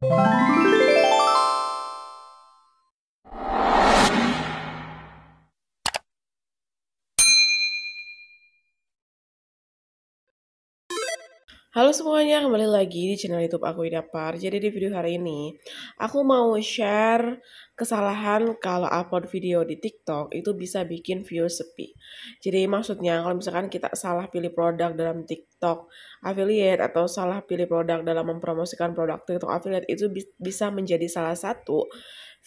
Música Halo semuanya, kembali lagi di channel YouTube aku Par. Jadi di video hari ini, aku mau share kesalahan kalau upload video di TikTok itu bisa bikin views sepi. Jadi maksudnya kalau misalkan kita salah pilih produk dalam TikTok affiliate atau salah pilih produk dalam mempromosikan produk TikTok affiliate itu bisa menjadi salah satu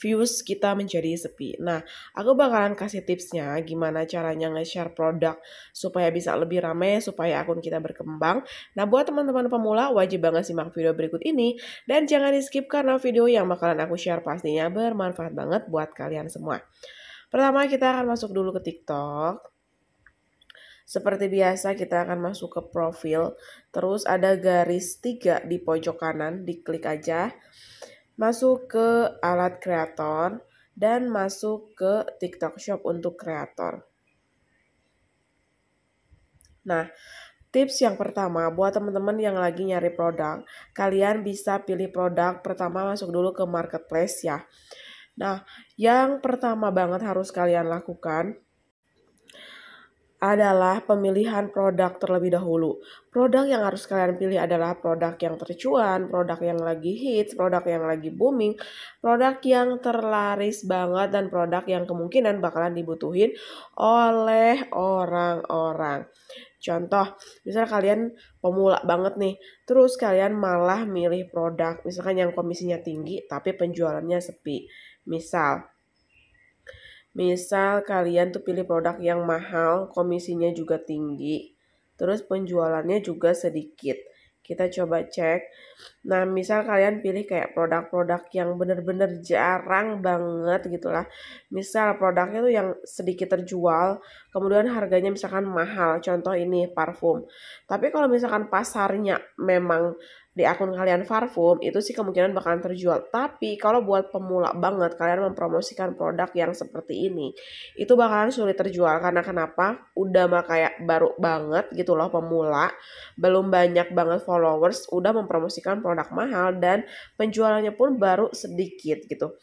views kita menjadi sepi. Nah, aku bakalan kasih tipsnya gimana caranya nge-share produk supaya bisa lebih ramai, supaya akun kita berkembang. Nah, buat teman-teman pemula wajib banget simak video berikut ini dan jangan di-skip karena video yang bakalan aku share pastinya bermanfaat banget buat kalian semua. Pertama kita akan masuk dulu ke TikTok. Seperti biasa kita akan masuk ke profil, terus ada garis tiga di pojok kanan, diklik aja masuk ke alat kreator, dan masuk ke TikTok Shop untuk kreator. Nah, tips yang pertama buat teman-teman yang lagi nyari produk, kalian bisa pilih produk pertama masuk dulu ke marketplace ya. Nah, yang pertama banget harus kalian lakukan adalah pemilihan produk terlebih dahulu. Produk yang harus kalian pilih adalah produk yang tercuan, produk yang lagi hits, produk yang lagi booming, produk yang terlaris banget dan produk yang kemungkinan bakalan dibutuhin oleh orang-orang. Contoh, misalnya kalian pemula banget nih, terus kalian malah milih produk misalkan yang komisinya tinggi tapi penjualannya sepi. Misal, Misal kalian tuh pilih produk yang mahal, komisinya juga tinggi, terus penjualannya juga sedikit. Kita coba cek. Nah, misal kalian pilih kayak produk-produk yang bener-bener jarang banget gitu lah. Misal produknya tuh yang sedikit terjual, kemudian harganya misalkan mahal. Contoh ini parfum. Tapi kalau misalkan pasarnya memang di akun kalian parfum itu sih kemungkinan bakalan terjual. Tapi kalau buat pemula banget kalian mempromosikan produk yang seperti ini itu bakalan sulit terjual karena kenapa? Udah mah kayak baru banget gitu loh pemula, belum banyak banget followers, udah mempromosikan produk mahal dan penjualannya pun baru sedikit gitu.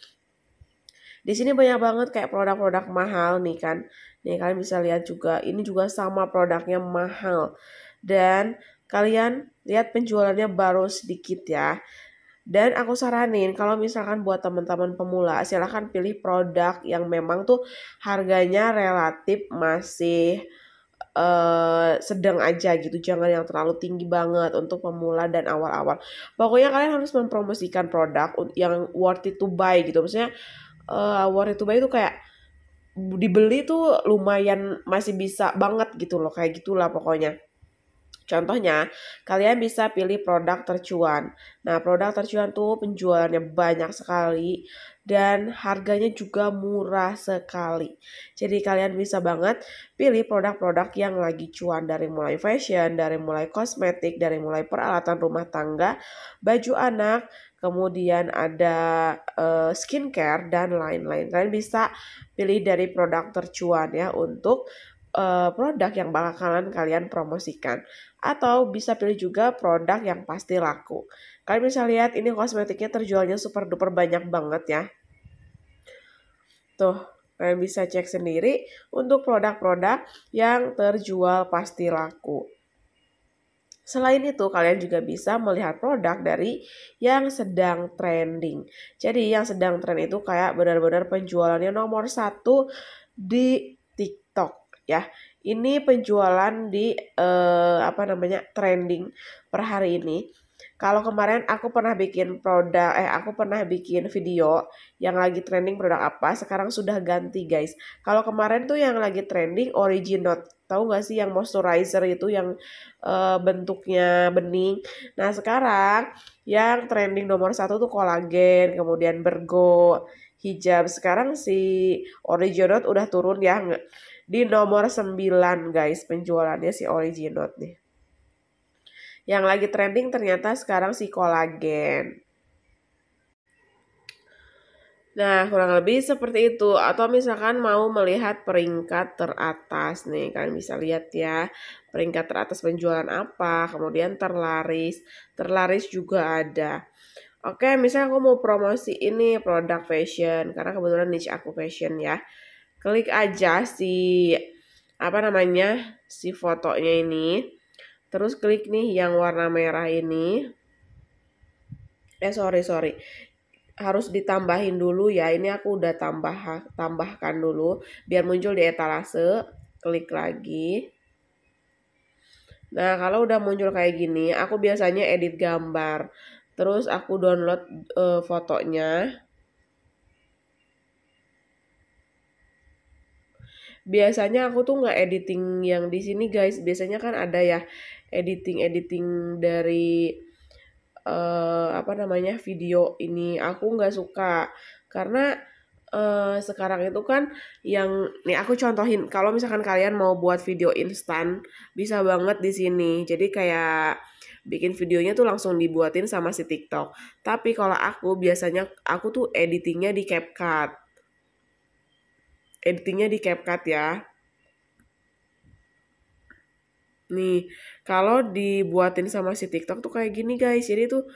Di sini banyak banget kayak produk-produk mahal nih kan. Nih kalian bisa lihat juga ini juga sama produknya mahal. Dan Kalian lihat penjualannya baru sedikit ya. Dan aku saranin kalau misalkan buat teman-teman pemula silahkan pilih produk yang memang tuh harganya relatif masih uh, sedang aja gitu. Jangan yang terlalu tinggi banget untuk pemula dan awal-awal. Pokoknya kalian harus mempromosikan produk yang worth it to buy gitu. Maksudnya uh, worth it to buy itu kayak dibeli tuh lumayan masih bisa banget gitu loh kayak gitulah pokoknya Contohnya, kalian bisa pilih produk tercuan. Nah, produk tercuan tuh penjualannya banyak sekali dan harganya juga murah sekali. Jadi kalian bisa banget pilih produk-produk yang lagi cuan dari mulai fashion, dari mulai kosmetik, dari mulai peralatan rumah tangga, baju anak, kemudian ada uh, skincare dan lain-lain. Kalian bisa pilih dari produk tercuan ya untuk uh, produk yang bakalan kalian promosikan atau bisa pilih juga produk yang pasti laku. Kalian bisa lihat ini kosmetiknya terjualnya super duper banyak banget ya. Tuh, kalian bisa cek sendiri untuk produk-produk yang terjual pasti laku. Selain itu, kalian juga bisa melihat produk dari yang sedang trending. Jadi, yang sedang trend itu kayak benar-benar penjualannya nomor satu di TikTok ya. Ini penjualan di eh, apa namanya trending per hari ini. Kalau kemarin aku pernah bikin produk, eh aku pernah bikin video yang lagi trending produk apa, sekarang sudah ganti guys. Kalau kemarin tuh yang lagi trending Originot, tahu gak sih yang moisturizer itu yang uh, bentuknya bening. Nah sekarang yang trending nomor satu tuh kolagen, kemudian bergo, hijab. Sekarang si Originot udah turun ya, di nomor 9 guys penjualannya si Originot nih. Yang lagi trending ternyata sekarang si kolagen. Nah, kurang lebih seperti itu. Atau misalkan mau melihat peringkat teratas nih, kalian bisa lihat ya, peringkat teratas penjualan apa, kemudian terlaris, terlaris juga ada. Oke, misalnya aku mau promosi ini produk fashion, karena kebetulan niche aku fashion ya klik aja si apa namanya si fotonya ini terus klik nih yang warna merah ini eh sorry sorry harus ditambahin dulu ya ini aku udah tambah tambahkan dulu biar muncul di etalase klik lagi nah kalau udah muncul kayak gini aku biasanya edit gambar terus aku download uh, fotonya biasanya aku tuh nggak editing yang di sini guys biasanya kan ada ya editing editing dari uh, apa namanya video ini aku nggak suka karena uh, sekarang itu kan yang nih aku contohin kalau misalkan kalian mau buat video instan bisa banget di sini jadi kayak bikin videonya tuh langsung dibuatin sama si TikTok tapi kalau aku biasanya aku tuh editingnya di CapCut editingnya di CapCut ya. Nih, kalau dibuatin sama si TikTok tuh kayak gini guys. Jadi tuh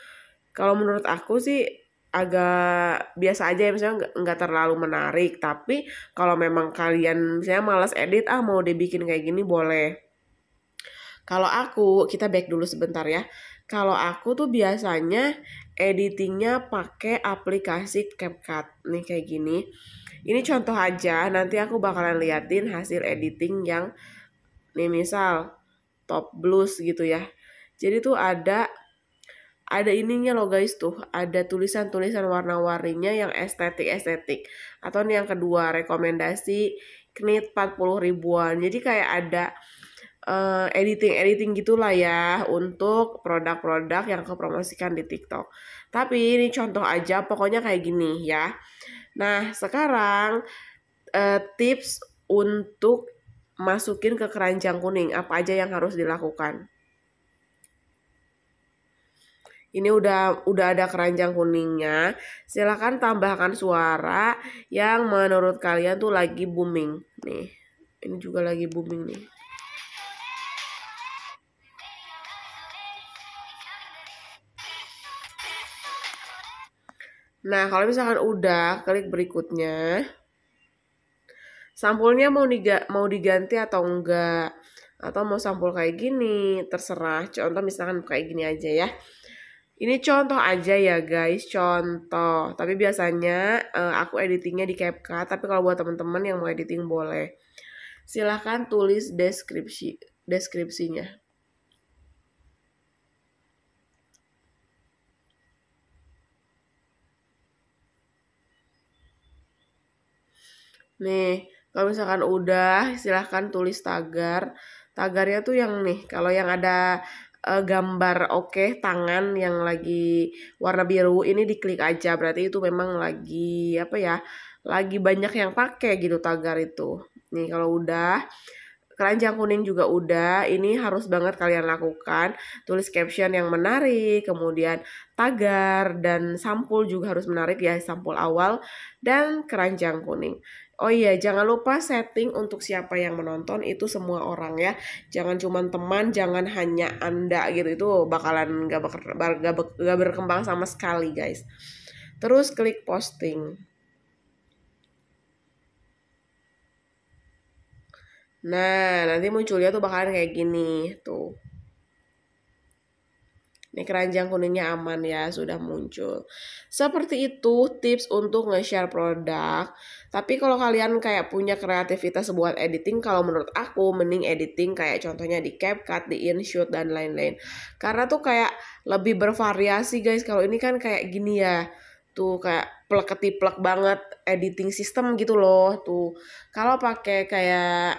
kalau menurut aku sih agak biasa aja ya misalnya nggak terlalu menarik tapi kalau memang kalian misalnya malas edit ah mau dibikin kayak gini boleh kalau aku kita back dulu sebentar ya kalau aku tuh biasanya editingnya pakai aplikasi CapCut nih kayak gini ini contoh aja, nanti aku bakalan liatin hasil editing yang nih misal top blues gitu ya. Jadi tuh ada ada ininya loh guys tuh, ada tulisan-tulisan warna-warninya yang estetik-estetik. Atau nih yang kedua, rekomendasi knit 40 ribuan. Jadi kayak ada editing eh, editing-editing gitulah ya untuk produk-produk yang kepromosikan di TikTok. Tapi ini contoh aja, pokoknya kayak gini ya. Nah, sekarang uh, tips untuk masukin ke keranjang kuning apa aja yang harus dilakukan. Ini udah udah ada keranjang kuningnya. Silakan tambahkan suara yang menurut kalian tuh lagi booming. Nih, ini juga lagi booming nih. Nah, kalau misalkan udah, klik berikutnya. Sampulnya mau diga mau diganti atau enggak atau mau sampul kayak gini, terserah. Contoh misalkan kayak gini aja ya. Ini contoh aja ya guys, contoh. Tapi biasanya uh, aku editingnya di CapCut, tapi kalau buat teman-teman yang mau editing boleh. Silahkan tulis deskripsi deskripsinya. Nih, kalau misalkan udah, silahkan tulis tagar. Tagarnya tuh yang nih, kalau yang ada uh, gambar oke okay, tangan yang lagi warna biru ini diklik aja. Berarti itu memang lagi apa ya? Lagi banyak yang pakai gitu tagar itu. Nih, kalau udah keranjang kuning juga udah ini harus banget kalian lakukan tulis caption yang menarik kemudian tagar dan sampul juga harus menarik ya sampul awal dan keranjang kuning Oh iya, jangan lupa setting untuk siapa yang menonton itu semua orang ya. Jangan cuma teman, jangan hanya Anda gitu. Itu bakalan gak, ber, gak, gak berkembang sama sekali guys. Terus klik posting. Nah, nanti munculnya tuh bakalan kayak gini tuh. Ini keranjang kuningnya aman ya, sudah muncul. Seperti itu tips untuk nge-share produk. Tapi kalau kalian kayak punya kreativitas buat editing, kalau menurut aku mending editing kayak contohnya di CapCut, di InShot dan lain-lain. Karena tuh kayak lebih bervariasi guys. Kalau ini kan kayak gini ya tuh kayak plek ketiplek banget editing system gitu loh tuh kalau pakai kayak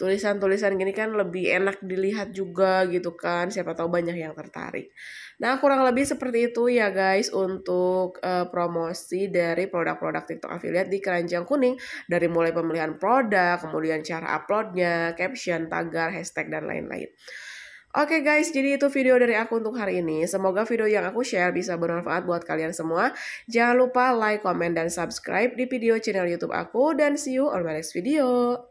tulisan-tulisan gini kan lebih enak dilihat juga gitu kan siapa tahu banyak yang tertarik nah kurang lebih seperti itu ya guys untuk uh, promosi dari produk-produk TikTok affiliate di keranjang kuning dari mulai pemilihan produk kemudian cara uploadnya caption tagar hashtag dan lain-lain Oke okay guys, jadi itu video dari aku untuk hari ini. Semoga video yang aku share bisa bermanfaat buat kalian semua. Jangan lupa like, comment, dan subscribe di video channel YouTube aku. Dan see you on my next video.